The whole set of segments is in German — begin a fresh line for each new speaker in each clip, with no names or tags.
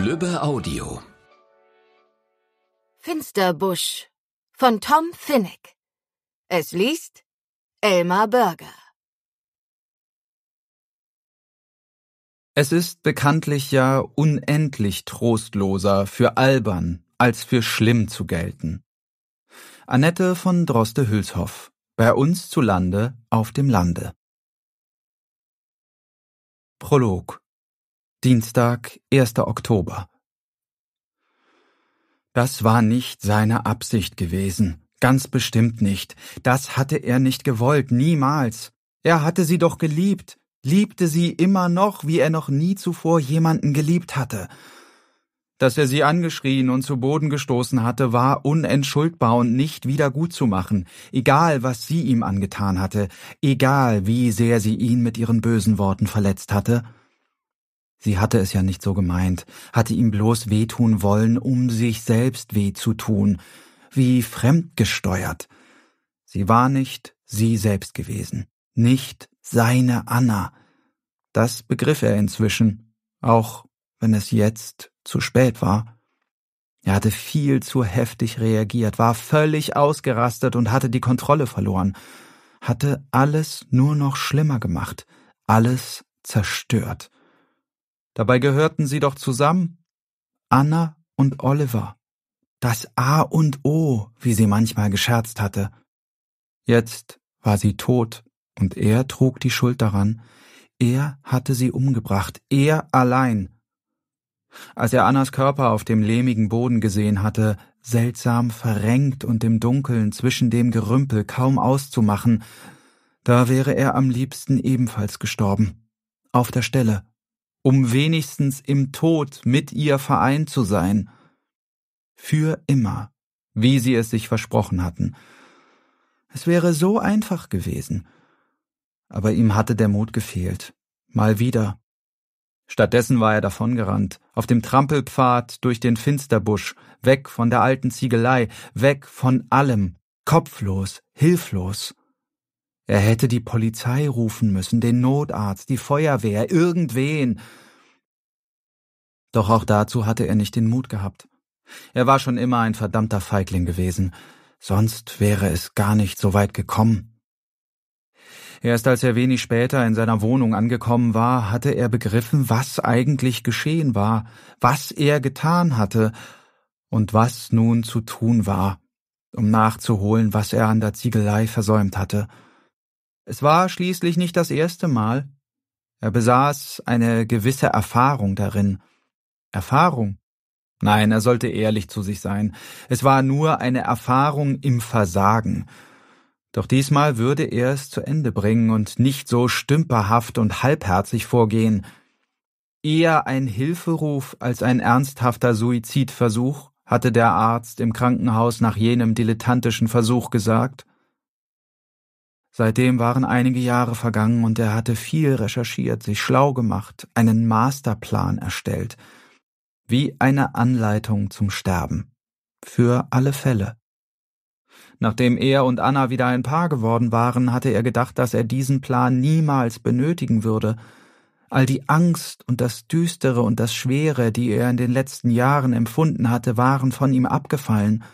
Lübbe Audio Finsterbusch von Tom Finnick. Es liest Elmar Berger Es ist bekanntlich ja unendlich trostloser für albern als für schlimm zu gelten. Annette von Droste-Hülshoff, bei uns zu Lande auf dem Lande. Prolog Dienstag, 1. Oktober. Das war nicht seine Absicht gewesen, ganz bestimmt nicht. Das hatte er nicht gewollt, niemals. Er hatte sie doch geliebt, liebte sie immer noch, wie er noch nie zuvor jemanden geliebt hatte. Dass er sie angeschrien und zu Boden gestoßen hatte, war unentschuldbar und nicht wieder gut zu machen, egal was sie ihm angetan hatte, egal wie sehr sie ihn mit ihren bösen Worten verletzt hatte. Sie hatte es ja nicht so gemeint, hatte ihm bloß wehtun wollen, um sich selbst weh zu tun, wie fremdgesteuert. Sie war nicht sie selbst gewesen, nicht seine Anna. Das begriff er inzwischen, auch wenn es jetzt zu spät war. Er hatte viel zu heftig reagiert, war völlig ausgerastet und hatte die Kontrolle verloren, hatte alles nur noch schlimmer gemacht, alles zerstört. Dabei gehörten sie doch zusammen. Anna und Oliver. Das A und O, wie sie manchmal gescherzt hatte. Jetzt war sie tot und er trug die Schuld daran. Er hatte sie umgebracht, er allein. Als er Annas Körper auf dem lehmigen Boden gesehen hatte, seltsam verrenkt und im Dunkeln zwischen dem Gerümpel kaum auszumachen, da wäre er am liebsten ebenfalls gestorben. Auf der Stelle, um wenigstens im Tod mit ihr vereint zu sein. Für immer, wie sie es sich versprochen hatten. Es wäre so einfach gewesen. Aber ihm hatte der Mut gefehlt. Mal wieder. Stattdessen war er davongerannt, auf dem Trampelpfad durch den Finsterbusch, weg von der alten Ziegelei, weg von allem, kopflos, hilflos. Er hätte die Polizei rufen müssen, den Notarzt, die Feuerwehr, irgendwen. Doch auch dazu hatte er nicht den Mut gehabt. Er war schon immer ein verdammter Feigling gewesen, sonst wäre es gar nicht so weit gekommen. Erst als er wenig später in seiner Wohnung angekommen war, hatte er begriffen, was eigentlich geschehen war, was er getan hatte und was nun zu tun war, um nachzuholen, was er an der Ziegelei versäumt hatte. Es war schließlich nicht das erste Mal. Er besaß eine gewisse Erfahrung darin. Erfahrung? Nein, er sollte ehrlich zu sich sein. Es war nur eine Erfahrung im Versagen. Doch diesmal würde er es zu Ende bringen und nicht so stümperhaft und halbherzig vorgehen. Eher ein Hilferuf als ein ernsthafter Suizidversuch, hatte der Arzt im Krankenhaus nach jenem dilettantischen Versuch gesagt. Seitdem waren einige Jahre vergangen und er hatte viel recherchiert, sich schlau gemacht, einen Masterplan erstellt. Wie eine Anleitung zum Sterben. Für alle Fälle. Nachdem er und Anna wieder ein Paar geworden waren, hatte er gedacht, dass er diesen Plan niemals benötigen würde. All die Angst und das Düstere und das Schwere, die er in den letzten Jahren empfunden hatte, waren von ihm abgefallen.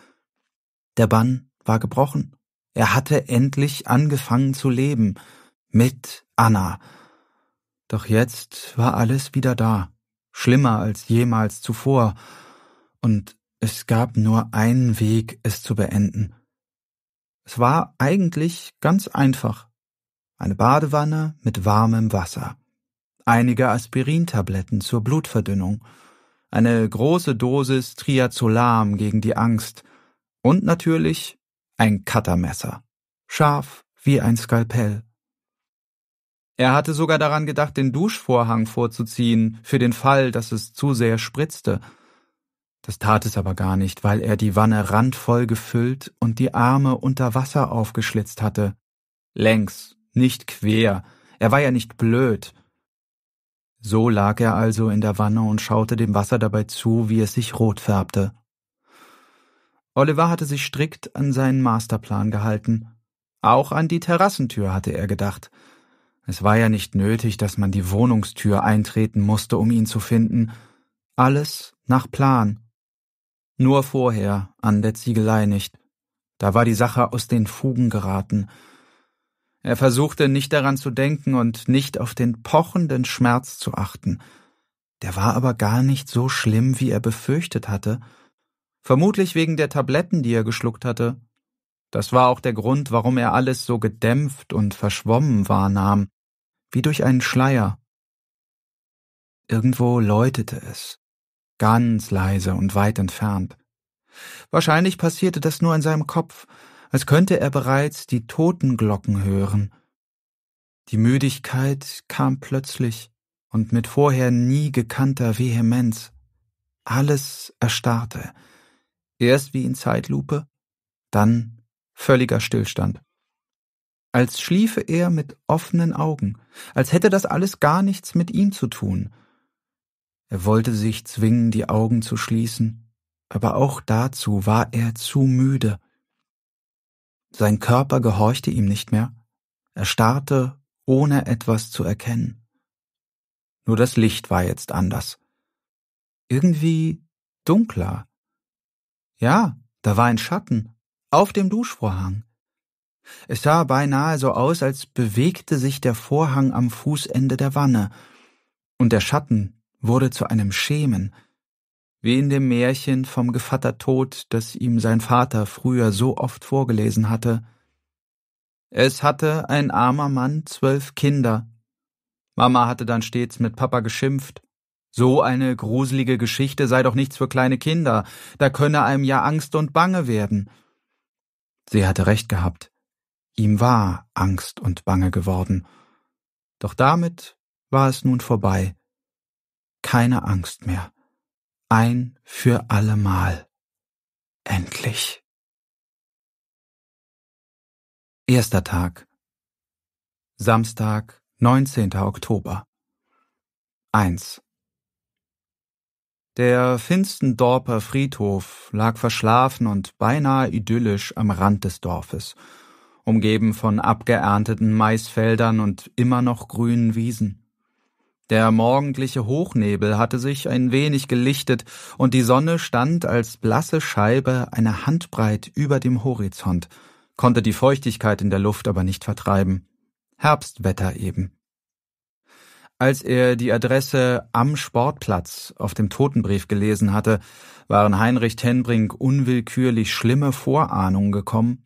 Der Bann war gebrochen. Er hatte endlich angefangen zu leben. Mit Anna. Doch jetzt war alles wieder da. Schlimmer als jemals zuvor. Und es gab nur einen Weg, es zu beenden. Es war eigentlich ganz einfach. Eine Badewanne mit warmem Wasser. Einige Aspirintabletten zur Blutverdünnung. Eine große Dosis Triazolam gegen die Angst. Und natürlich ein Cuttermesser. Scharf wie ein Skalpell. Er hatte sogar daran gedacht, den Duschvorhang vorzuziehen, für den Fall, dass es zu sehr spritzte. Das tat es aber gar nicht, weil er die Wanne randvoll gefüllt und die Arme unter Wasser aufgeschlitzt hatte. Längs, nicht quer. Er war ja nicht blöd. So lag er also in der Wanne und schaute dem Wasser dabei zu, wie es sich rot färbte. Oliver hatte sich strikt an seinen Masterplan gehalten. Auch an die Terrassentür hatte er gedacht. Es war ja nicht nötig, dass man die Wohnungstür eintreten musste, um ihn zu finden. Alles nach Plan. Nur vorher an der Ziegelei nicht. Da war die Sache aus den Fugen geraten. Er versuchte nicht daran zu denken und nicht auf den pochenden Schmerz zu achten. Der war aber gar nicht so schlimm, wie er befürchtet hatte vermutlich wegen der Tabletten, die er geschluckt hatte. Das war auch der Grund, warum er alles so gedämpft und verschwommen wahrnahm, wie durch einen Schleier. Irgendwo läutete es, ganz leise und weit entfernt. Wahrscheinlich passierte das nur in seinem Kopf, als könnte er bereits die Totenglocken hören. Die Müdigkeit kam plötzlich und mit vorher nie gekannter Vehemenz. Alles erstarrte, Erst wie in Zeitlupe, dann völliger Stillstand. Als schliefe er mit offenen Augen, als hätte das alles gar nichts mit ihm zu tun. Er wollte sich zwingen, die Augen zu schließen, aber auch dazu war er zu müde. Sein Körper gehorchte ihm nicht mehr, er starrte, ohne etwas zu erkennen. Nur das Licht war jetzt anders. Irgendwie dunkler, ja, da war ein Schatten, auf dem Duschvorhang. Es sah beinahe so aus, als bewegte sich der Vorhang am Fußende der Wanne, und der Schatten wurde zu einem Schemen, wie in dem Märchen vom Gevatter Tod, das ihm sein Vater früher so oft vorgelesen hatte. Es hatte ein armer Mann zwölf Kinder. Mama hatte dann stets mit Papa geschimpft, so eine gruselige Geschichte sei doch nichts für kleine Kinder, da könne einem ja Angst und Bange werden. Sie hatte recht gehabt. Ihm war Angst und Bange geworden. Doch damit war es nun vorbei. Keine Angst mehr. Ein für allemal. Endlich. Erster Tag. Samstag, 19. Oktober. 1. Der Finstendorper Friedhof lag verschlafen und beinahe idyllisch am Rand des Dorfes, umgeben von abgeernteten Maisfeldern und immer noch grünen Wiesen. Der morgendliche Hochnebel hatte sich ein wenig gelichtet, und die Sonne stand als blasse Scheibe eine Handbreit über dem Horizont, konnte die Feuchtigkeit in der Luft aber nicht vertreiben. Herbstwetter eben. Als er die Adresse am Sportplatz auf dem Totenbrief gelesen hatte, waren Heinrich Tenbrink unwillkürlich schlimme Vorahnungen gekommen.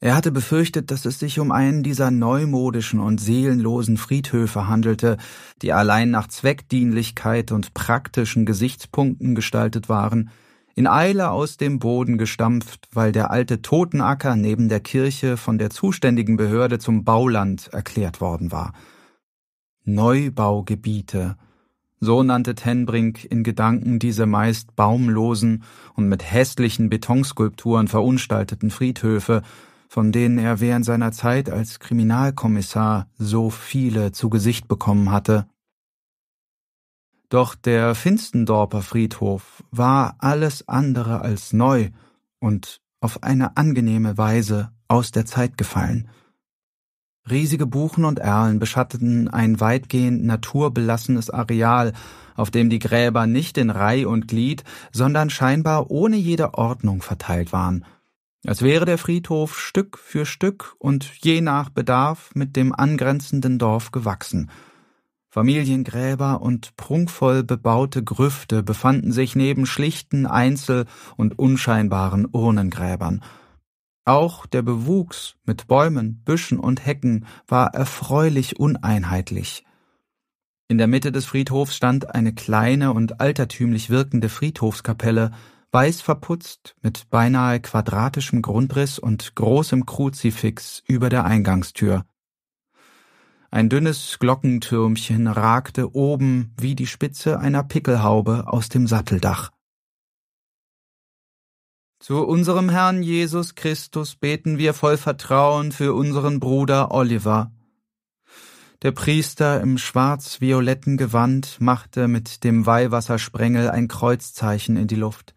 Er hatte befürchtet, dass es sich um einen dieser neumodischen und seelenlosen Friedhöfe handelte, die allein nach Zweckdienlichkeit und praktischen Gesichtspunkten gestaltet waren, in Eile aus dem Boden gestampft, weil der alte Totenacker neben der Kirche von der zuständigen Behörde zum Bauland erklärt worden war – Neubaugebiete. So nannte Tenbrink in Gedanken diese meist baumlosen und mit hässlichen Betonskulpturen verunstalteten Friedhöfe, von denen er während seiner Zeit als Kriminalkommissar so viele zu Gesicht bekommen hatte. Doch der Finstendorper Friedhof war alles andere als neu und auf eine angenehme Weise aus der Zeit gefallen – Riesige Buchen und Erlen beschatteten ein weitgehend naturbelassenes Areal, auf dem die Gräber nicht in Reih und Glied, sondern scheinbar ohne jede Ordnung verteilt waren. Als wäre der Friedhof Stück für Stück und je nach Bedarf mit dem angrenzenden Dorf gewachsen. Familiengräber und prunkvoll bebaute Grüfte befanden sich neben schlichten Einzel- und unscheinbaren Urnengräbern. Auch der Bewuchs mit Bäumen, Büschen und Hecken war erfreulich uneinheitlich. In der Mitte des Friedhofs stand eine kleine und altertümlich wirkende Friedhofskapelle, weiß verputzt, mit beinahe quadratischem Grundriss und großem Kruzifix über der Eingangstür. Ein dünnes Glockentürmchen ragte oben wie die Spitze einer Pickelhaube aus dem Satteldach. Zu unserem Herrn Jesus Christus beten wir voll Vertrauen für unseren Bruder Oliver. Der Priester im schwarz-violetten Gewand machte mit dem Weihwassersprengel ein Kreuzzeichen in die Luft.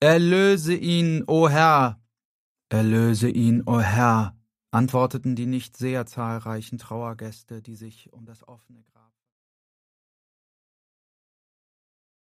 Erlöse ihn, o Herr! Erlöse ihn, o Herr! antworteten die nicht sehr zahlreichen Trauergäste, die sich um das offene